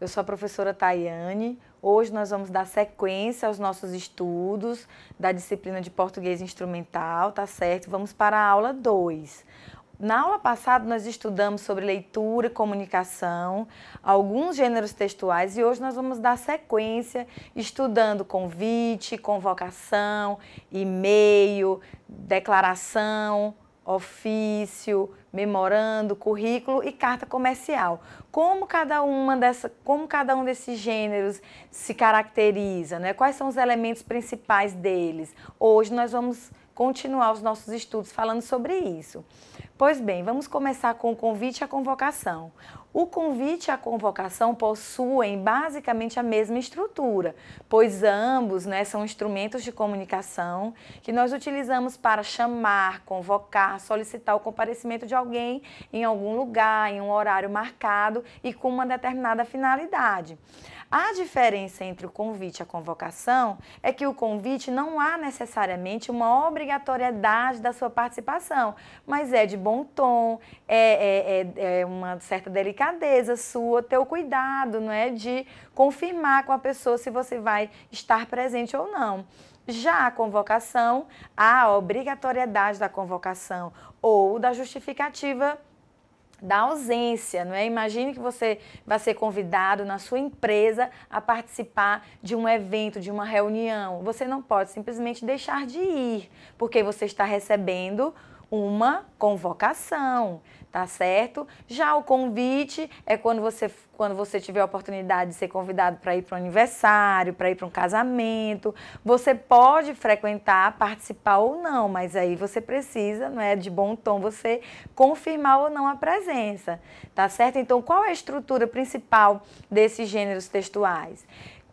Eu sou a professora Tayane. Hoje nós vamos dar sequência aos nossos estudos da disciplina de português instrumental, tá certo? Vamos para a aula 2. Na aula passada nós estudamos sobre leitura comunicação, alguns gêneros textuais e hoje nós vamos dar sequência estudando convite, convocação, e-mail, declaração, ofício, memorando, currículo e carta comercial. Como cada uma dessa, como cada um desses gêneros se caracteriza, né? Quais são os elementos principais deles? Hoje nós vamos continuar os nossos estudos falando sobre isso. Pois bem, vamos começar com o convite à convocação. O convite e a convocação possuem basicamente a mesma estrutura, pois ambos né, são instrumentos de comunicação que nós utilizamos para chamar, convocar, solicitar o comparecimento de alguém em algum lugar, em um horário marcado e com uma determinada finalidade. A diferença entre o convite e a convocação é que o convite não há necessariamente uma obrigatoriedade da sua participação, mas é de bom tom, é, é, é, é uma certa delicadeza delicadeza sua, ter o cuidado, não é, de confirmar com a pessoa se você vai estar presente ou não. Já a convocação, a obrigatoriedade da convocação ou da justificativa da ausência, não é? Imagine que você vai ser convidado na sua empresa a participar de um evento, de uma reunião. Você não pode simplesmente deixar de ir, porque você está recebendo uma convocação, tá certo? Já o convite é quando você quando você tiver a oportunidade de ser convidado para ir para um aniversário, para ir para um casamento, você pode frequentar, participar ou não, mas aí você precisa, não é de bom tom você confirmar ou não a presença, tá certo? Então, qual é a estrutura principal desses gêneros textuais?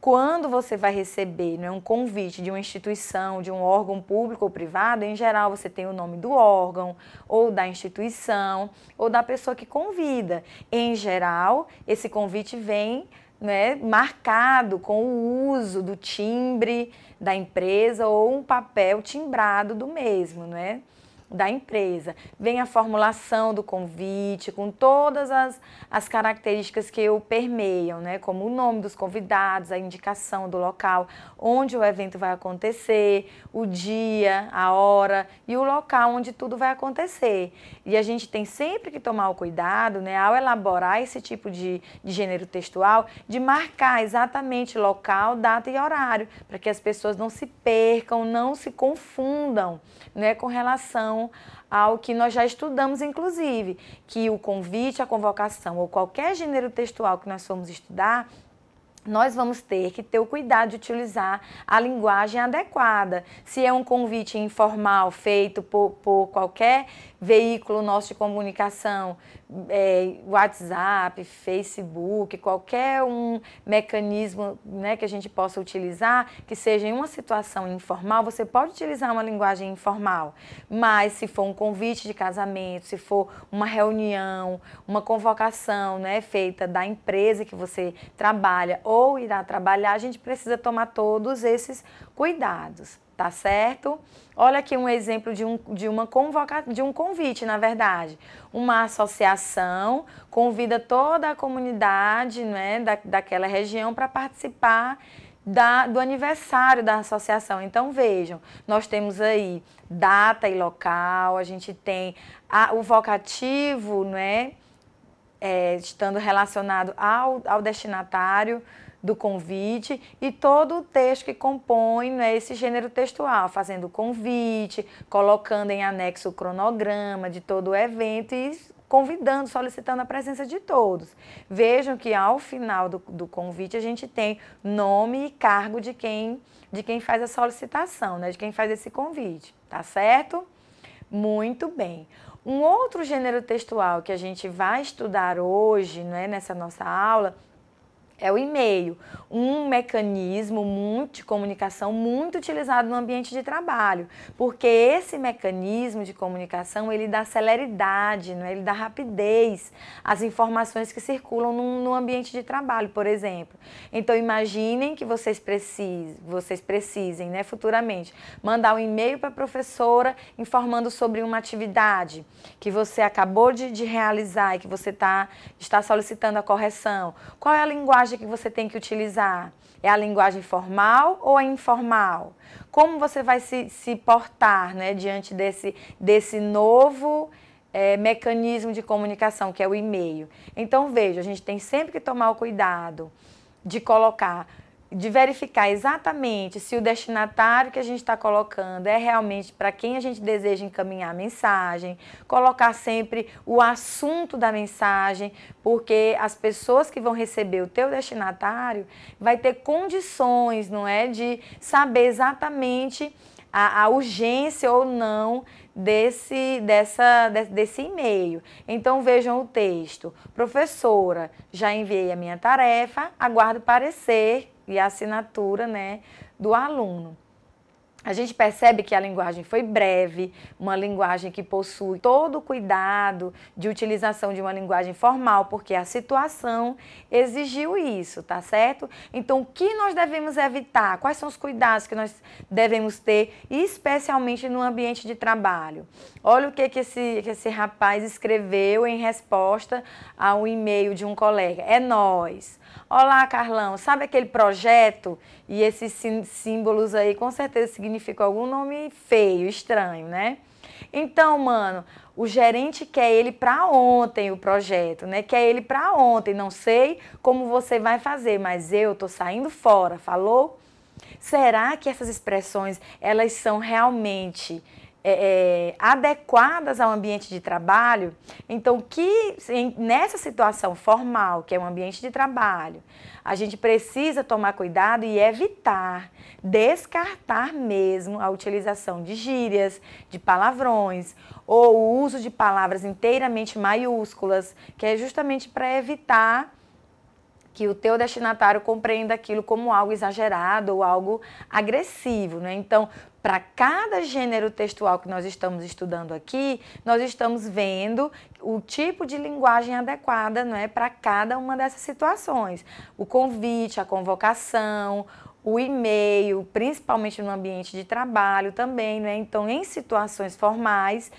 quando você vai receber né, um convite de uma instituição, de um órgão público ou privado, em geral você tem o nome do órgão, ou da instituição, ou da pessoa que convida. Em geral, esse convite vem né, marcado com o uso do timbre da empresa ou um papel timbrado do mesmo, não é? da empresa. Vem a formulação do convite, com todas as, as características que o permeiam, né? como o nome dos convidados, a indicação do local, onde o evento vai acontecer, o dia, a hora e o local onde tudo vai acontecer. E a gente tem sempre que tomar o cuidado, né, ao elaborar esse tipo de, de gênero textual, de marcar exatamente local, data e horário, para que as pessoas não se percam, não se confundam né, com relação relação ao que nós já estudamos, inclusive, que o convite, a convocação ou qualquer gênero textual que nós formos estudar, nós vamos ter que ter o cuidado de utilizar a linguagem adequada. Se é um convite informal feito por, por qualquer veículo nosso de comunicação, é, WhatsApp, Facebook, qualquer um mecanismo né, que a gente possa utilizar, que seja em uma situação informal, você pode utilizar uma linguagem informal, mas se for um convite de casamento, se for uma reunião, uma convocação né, feita da empresa que você trabalha ou irá trabalhar, a gente precisa tomar todos esses cuidados, tá certo? Olha aqui um exemplo de um, de uma convoca, de um convite, na verdade. Uma associação convida toda a comunidade né, da, daquela região para participar da, do aniversário da associação. Então vejam, nós temos aí data e local, a gente tem a, o vocativo, né? É, estando relacionado ao, ao destinatário, do convite e todo o texto que compõe né, esse gênero textual, fazendo o convite, colocando em anexo o cronograma de todo o evento e convidando, solicitando a presença de todos. Vejam que ao final do, do convite a gente tem nome e cargo de quem, de quem faz a solicitação, né, de quem faz esse convite, tá certo? Muito bem. Um outro gênero textual que a gente vai estudar hoje, né, nessa nossa aula, é o e-mail, um mecanismo muito, de comunicação muito utilizado no ambiente de trabalho, porque esse mecanismo de comunicação ele dá celeridade, né? ele dá rapidez às informações que circulam no, no ambiente de trabalho, por exemplo. Então imaginem que vocês precisem, vocês precisem, né, futuramente, mandar um e-mail para a professora informando sobre uma atividade que você acabou de, de realizar e que você tá, está solicitando a correção. Qual é a linguagem linguagem que você tem que utilizar? É a linguagem formal ou a informal? Como você vai se, se portar né, diante desse, desse novo é, mecanismo de comunicação, que é o e-mail? Então, veja, a gente tem sempre que tomar o cuidado de colocar de verificar exatamente se o destinatário que a gente está colocando é realmente para quem a gente deseja encaminhar a mensagem, colocar sempre o assunto da mensagem, porque as pessoas que vão receber o teu destinatário vai ter condições, não é, de saber exatamente a, a urgência ou não desse, dessa, desse e-mail. Então vejam o texto. Professora, já enviei a minha tarefa, aguardo parecer e a assinatura né, do aluno. A gente percebe que a linguagem foi breve, uma linguagem que possui todo o cuidado de utilização de uma linguagem formal, porque a situação exigiu isso, tá certo? Então, o que nós devemos evitar? Quais são os cuidados que nós devemos ter, especialmente no ambiente de trabalho? Olha o que, que, esse, que esse rapaz escreveu em resposta a um e-mail de um colega. É nós. Olá, Carlão, sabe aquele projeto? E esses símbolos aí com certeza significam algum nome feio, estranho, né? Então, mano, o gerente quer ele para ontem o projeto, né? Quer ele para ontem. Não sei como você vai fazer, mas eu tô saindo fora, falou? Será que essas expressões elas são realmente é, é, adequadas ao ambiente de trabalho, então que em, nessa situação formal, que é um ambiente de trabalho, a gente precisa tomar cuidado e evitar, descartar mesmo a utilização de gírias, de palavrões ou o uso de palavras inteiramente maiúsculas, que é justamente para evitar que o teu destinatário compreenda aquilo como algo exagerado ou algo agressivo, né? Então, para cada gênero textual que nós estamos estudando aqui, nós estamos vendo o tipo de linguagem adequada, não é, para cada uma dessas situações. O convite, a convocação, o e-mail, principalmente no ambiente de trabalho também, né? Então, em situações formais,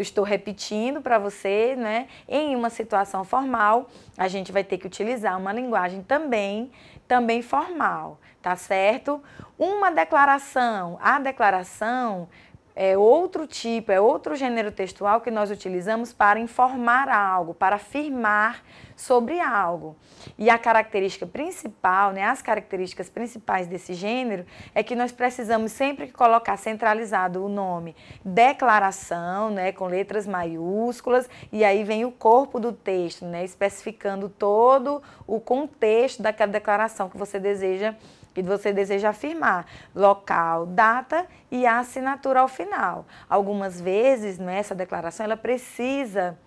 estou repetindo para você, né? Em uma situação formal, a gente vai ter que utilizar uma linguagem também, também formal, tá certo? Uma declaração, a declaração é outro tipo, é outro gênero textual que nós utilizamos para informar algo, para afirmar sobre algo. E a característica principal, né, as características principais desse gênero é que nós precisamos sempre colocar centralizado o nome, declaração, né, com letras maiúsculas, e aí vem o corpo do texto, né, especificando todo o contexto daquela declaração que você deseja que você deseja afirmar, local, data e a assinatura ao final. Algumas vezes, nessa né, essa declaração ela precisa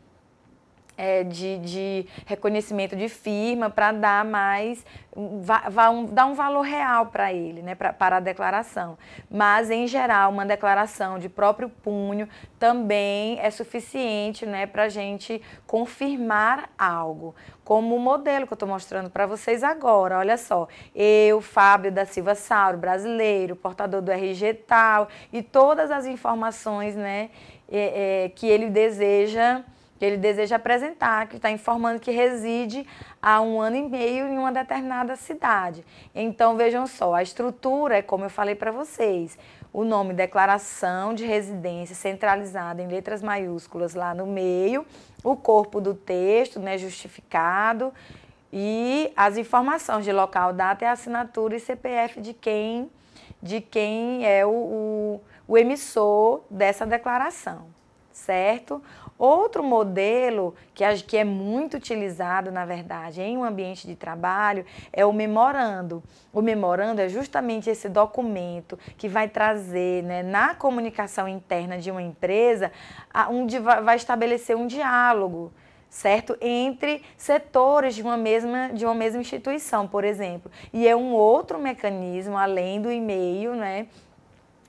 é, de, de, reconhecimento de firma para dar mais, va, va um, dar um valor real para ele, né, pra, para a declaração. Mas, em geral, uma declaração de próprio punho também é suficiente né, para a gente confirmar algo, como o modelo que eu estou mostrando para vocês agora. Olha só, eu, Fábio da Silva Sauro, brasileiro, portador do RG tal, e todas as informações né, é, é, que ele deseja que ele deseja apresentar, que está informando que reside há um ano e meio em uma determinada cidade. Então, vejam só, a estrutura é como eu falei para vocês. O nome Declaração de Residência centralizada em letras maiúsculas lá no meio, o corpo do texto, né, justificado, e as informações de local, data e assinatura e CPF de quem, de quem é o, o, o emissor dessa declaração, certo? Outro modelo que, que é muito utilizado, na verdade, em um ambiente de trabalho é o memorando. O memorando é justamente esse documento que vai trazer né, na comunicação interna de uma empresa, onde vai estabelecer um diálogo certo? Entre setores de uma mesma de uma mesma instituição, por exemplo. E é um outro mecanismo além do e-mail, né,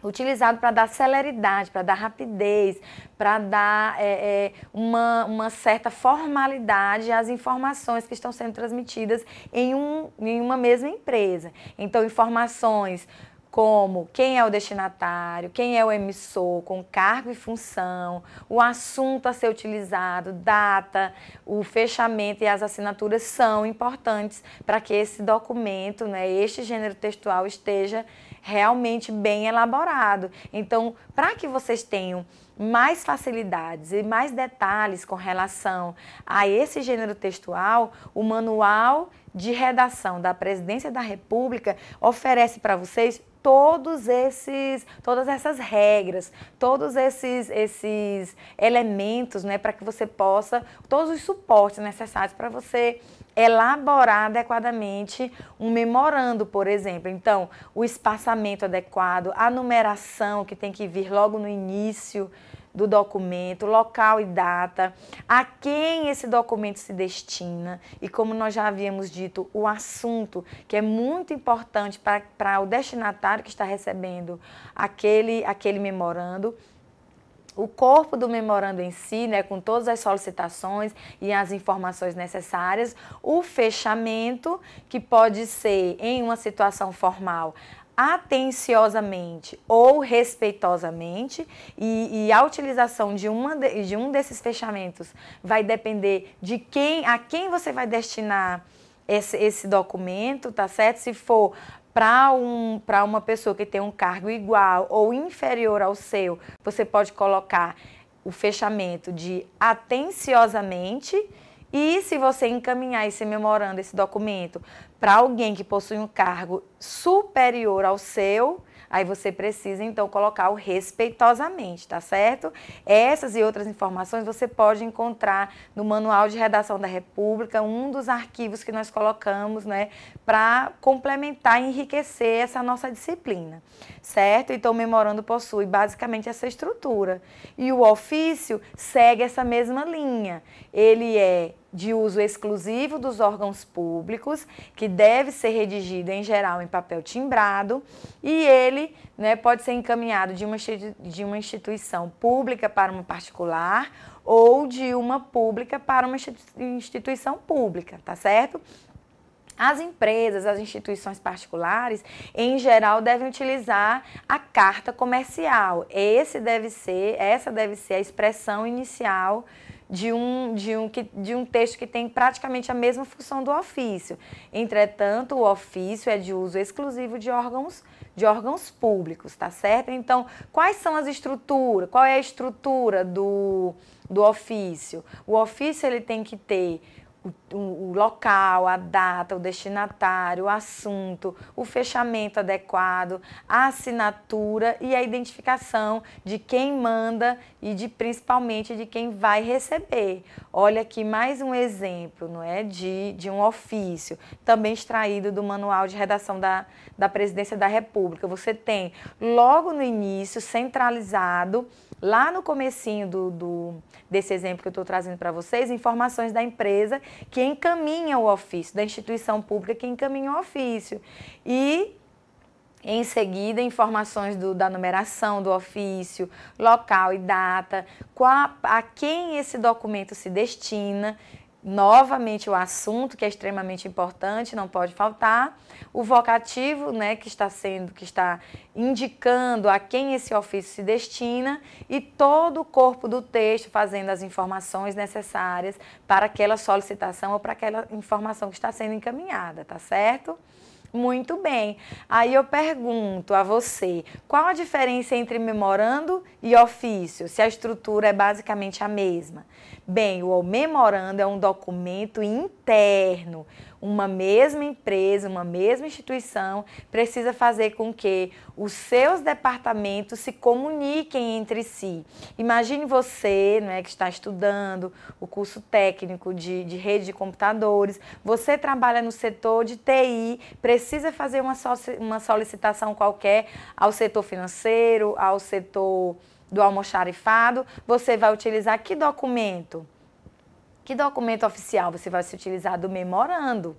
utilizado para dar celeridade, para dar rapidez, para dar é, é, uma, uma, certa formalidade às informações que estão sendo transmitidas em, um, em uma mesma empresa. Então, informações como quem é o destinatário, quem é o emissor, com cargo e função, o assunto a ser utilizado, data, o fechamento e as assinaturas são importantes para que esse documento, né, este gênero textual esteja realmente bem elaborado. Então, para que vocês tenham mais facilidades e mais detalhes com relação a esse gênero textual, o manual de redação da Presidência da República oferece para vocês todos esses, todas essas regras, todos esses, esses elementos, né, para que você possa, todos os suportes necessários para você elaborar adequadamente um memorando, por exemplo. Então, o espaçamento adequado, a numeração que tem que vir logo no início, do documento, local e data, a quem esse documento se destina e, como nós já havíamos dito, o assunto, que é muito importante para o destinatário que está recebendo aquele, aquele memorando o corpo do memorando em si, né, com todas as solicitações e as informações necessárias, o fechamento, que pode ser em uma situação formal atenciosamente ou respeitosamente, e, e a utilização de, uma de, de um desses fechamentos vai depender de quem a quem você vai destinar esse, esse documento, tá certo? Se for para um, para uma pessoa que tem um cargo igual ou inferior ao seu, você pode colocar o fechamento de atenciosamente. E se você encaminhar esse memorando, esse documento, para alguém que possui um cargo superior ao seu, aí você precisa então colocar o respeitosamente, tá certo? Essas e outras informações você pode encontrar no Manual de Redação da República, um dos arquivos que nós colocamos, né, para complementar e enriquecer essa nossa disciplina certo? Então, o memorando possui basicamente essa estrutura. E o ofício segue essa mesma linha. Ele é de uso exclusivo dos órgãos públicos, que deve ser redigido em geral em papel timbrado, e ele né, pode ser encaminhado de uma, de uma instituição pública para uma particular ou de uma pública para uma instituição pública, tá certo? As empresas, as instituições particulares, em geral, devem utilizar a carta comercial. Esse deve ser, essa deve ser a expressão inicial de um, de um, de um texto que tem praticamente a mesma função do ofício. Entretanto, o ofício é de uso exclusivo de órgãos de órgãos públicos, tá certo? Então, quais são as estruturas? Qual é a estrutura do, do ofício? O ofício ele tem que ter o, local, a data, o destinatário, o assunto, o fechamento adequado, a assinatura e a identificação de quem manda e de principalmente de quem vai receber. Olha aqui mais um exemplo, não é, de, de um ofício, também extraído do Manual de Redação da, da Presidência da República. Você tem logo no início centralizado lá no comecinho do, do desse exemplo que eu estou trazendo para vocês, informações da empresa que encaminha o ofício, da instituição pública que encaminha o ofício. E em seguida, informações do, da numeração do ofício, local e data, qual, a quem esse documento se destina novamente o assunto que é extremamente importante, não pode faltar, o vocativo, né, que está sendo, que está indicando a quem esse ofício se destina e todo o corpo do texto fazendo as informações necessárias para aquela solicitação ou para aquela informação que está sendo encaminhada, tá certo? Muito bem. Aí eu pergunto a você, qual a diferença entre memorando e ofício, se a estrutura é basicamente a mesma? Bem, o memorando é um documento interno uma mesma empresa, uma mesma instituição precisa fazer com que os seus departamentos se comuniquem entre si. Imagine você né, que está estudando o curso técnico de, de rede de computadores, você trabalha no setor de TI, precisa fazer uma, uma solicitação qualquer ao setor financeiro, ao setor do almoxarifado, você vai utilizar que documento? Que documento oficial você vai se utilizar do memorando?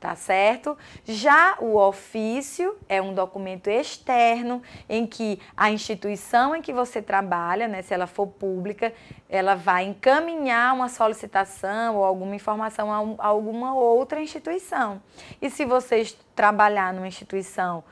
tá certo? Já o ofício é um documento externo em que a instituição em que você trabalha, né, se ela for pública, ela vai encaminhar uma solicitação ou alguma informação a, um, a alguma outra instituição. E se você trabalhar numa instituição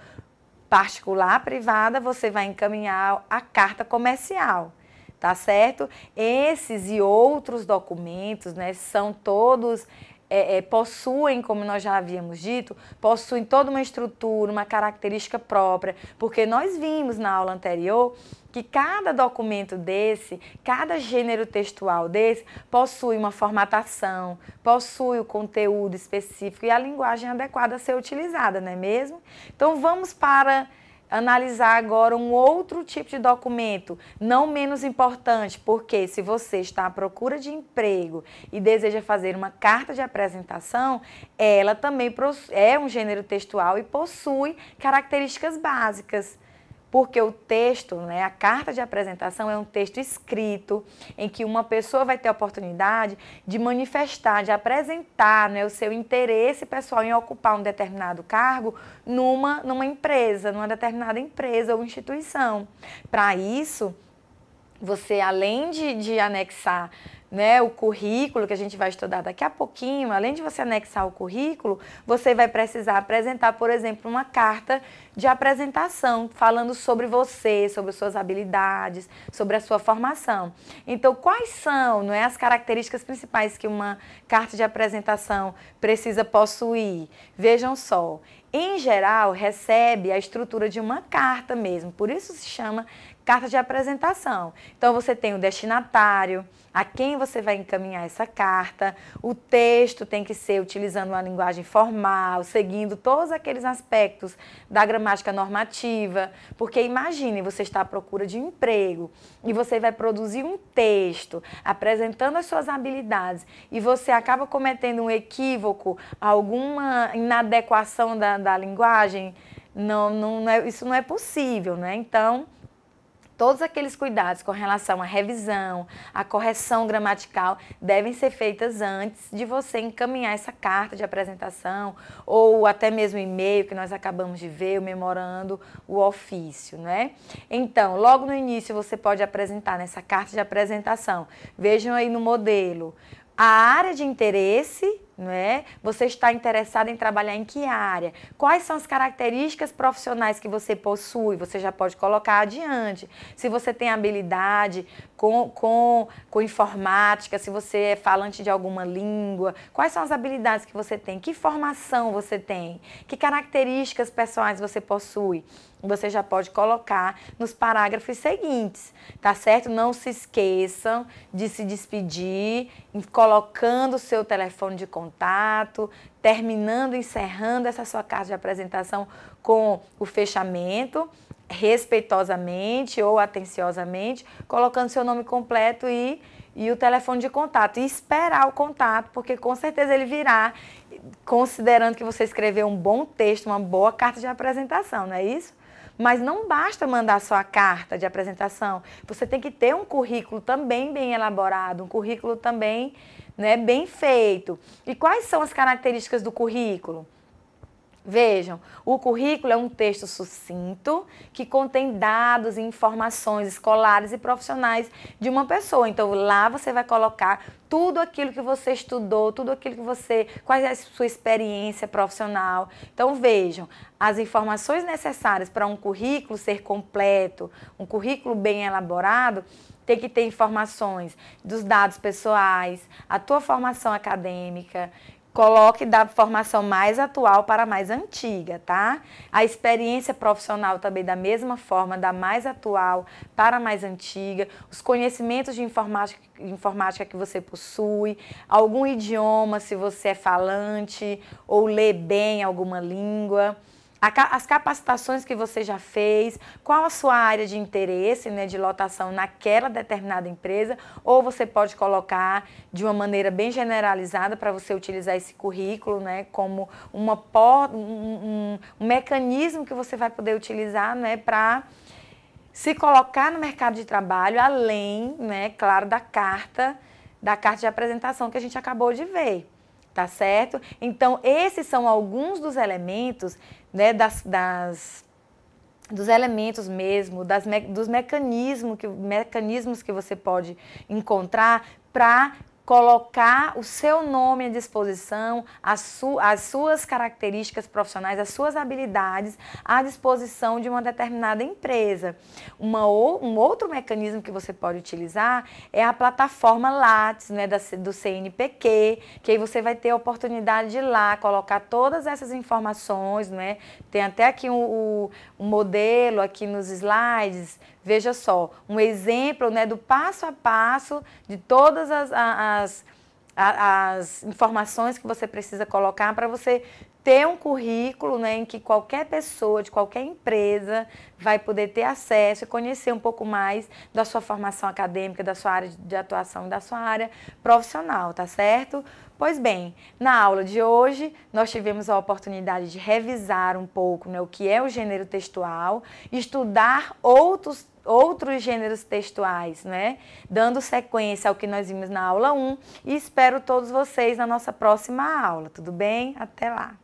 particular, privada, você vai encaminhar a carta comercial tá certo? Esses e outros documentos, né, são todos é, é, possuem, como nós já havíamos dito, possuem toda uma estrutura, uma característica própria, porque nós vimos na aula anterior que cada documento desse, cada gênero textual desse, possui uma formatação, possui o conteúdo específico e a linguagem adequada a ser utilizada, não é mesmo? Então vamos para analisar agora um outro tipo de documento, não menos importante, porque se você está à procura de emprego e deseja fazer uma carta de apresentação, ela também é um gênero textual e possui características básicas porque o texto, né, a carta de apresentação é um texto escrito em que uma pessoa vai ter a oportunidade de manifestar, de apresentar né, o seu interesse pessoal em ocupar um determinado cargo numa, numa empresa, numa determinada empresa ou instituição. Para isso, você além de, de anexar né, o currículo que a gente vai estudar daqui a pouquinho, além de você anexar o currículo, você vai precisar apresentar, por exemplo, uma carta de apresentação falando sobre você, sobre suas habilidades, sobre a sua formação. Então, quais são não é, as características principais que uma carta de apresentação precisa possuir? Vejam só, em geral, recebe a estrutura de uma carta mesmo, por isso se chama carta de apresentação. Então você tem o destinatário, a quem você vai encaminhar essa carta, o texto tem que ser utilizando uma linguagem formal, seguindo todos aqueles aspectos da gramática normativa, porque imagine, você está à procura de um emprego e você vai produzir um texto apresentando as suas habilidades e você acaba cometendo um equívoco, alguma inadequação da, da linguagem, não, não é, isso não é possível, né? Então, Todos aqueles cuidados com relação à revisão, à correção gramatical, devem ser feitas antes de você encaminhar essa carta de apresentação ou até mesmo o e-mail que nós acabamos de ver, o memorando o ofício, né? Então, logo no início você pode apresentar nessa carta de apresentação. Vejam aí no modelo a área de interesse não é? Você está interessado em trabalhar em que área? Quais são as características profissionais que você possui? Você já pode colocar adiante. Se você tem habilidade com, com, com informática, se você é falante de alguma língua, quais são as habilidades que você tem? Que formação você tem? Que características pessoais você possui? Você já pode colocar nos parágrafos seguintes, tá certo? Não se esqueçam de se despedir colocando o seu telefone de contato contato, terminando, encerrando essa sua carta de apresentação com o fechamento, respeitosamente ou atenciosamente, colocando seu nome completo e, e o telefone de contato. E esperar o contato, porque com certeza ele virá, considerando que você escreveu um bom texto, uma boa carta de apresentação, não é isso? Mas não basta mandar só a carta de apresentação. Você tem que ter um currículo também bem elaborado, um currículo também né, bem feito. E quais são as características do currículo? Vejam, o currículo é um texto sucinto que contém dados e informações escolares e profissionais de uma pessoa. Então lá você vai colocar tudo aquilo que você estudou, tudo aquilo que você, quais é a sua experiência profissional. Então vejam, as informações necessárias para um currículo ser completo, um currículo bem elaborado, tem que ter informações dos dados pessoais, a tua formação acadêmica, coloque da formação mais atual para a mais antiga, tá? A experiência profissional também da mesma forma, da mais atual para a mais antiga, os conhecimentos de informática, informática que você possui, algum idioma, se você é falante ou lê bem alguma língua as capacitações que você já fez, qual a sua área de interesse né, de lotação naquela determinada empresa, ou você pode colocar de uma maneira bem generalizada para você utilizar esse currículo né, como uma por, um, um, um mecanismo que você vai poder utilizar né, para se colocar no mercado de trabalho, além, né, claro, da carta, da carta de apresentação que a gente acabou de ver tá certo? Então, esses são alguns dos elementos, né, das, das dos elementos mesmo, das dos mecanismos que, mecanismos que você pode encontrar para colocar o seu nome à disposição, as, su as suas características profissionais, as suas habilidades à disposição de uma determinada empresa. Uma ou, um outro mecanismo que você pode utilizar é a plataforma Lattes, né, da, do CNPq, que aí você vai ter a oportunidade de ir lá colocar todas essas informações, né? Tem até aqui um, um modelo aqui nos slides Veja só, um exemplo né, do passo a passo de todas as, as, as informações que você precisa colocar para você ter um currículo né, em que qualquer pessoa de qualquer empresa vai poder ter acesso e conhecer um pouco mais da sua formação acadêmica, da sua área de atuação, da sua área profissional, tá certo? Pois bem, na aula de hoje nós tivemos a oportunidade de revisar um pouco né, o que é o gênero textual, estudar outros outros gêneros textuais, né? Dando sequência ao que nós vimos na aula 1 e espero todos vocês na nossa próxima aula, tudo bem? Até lá!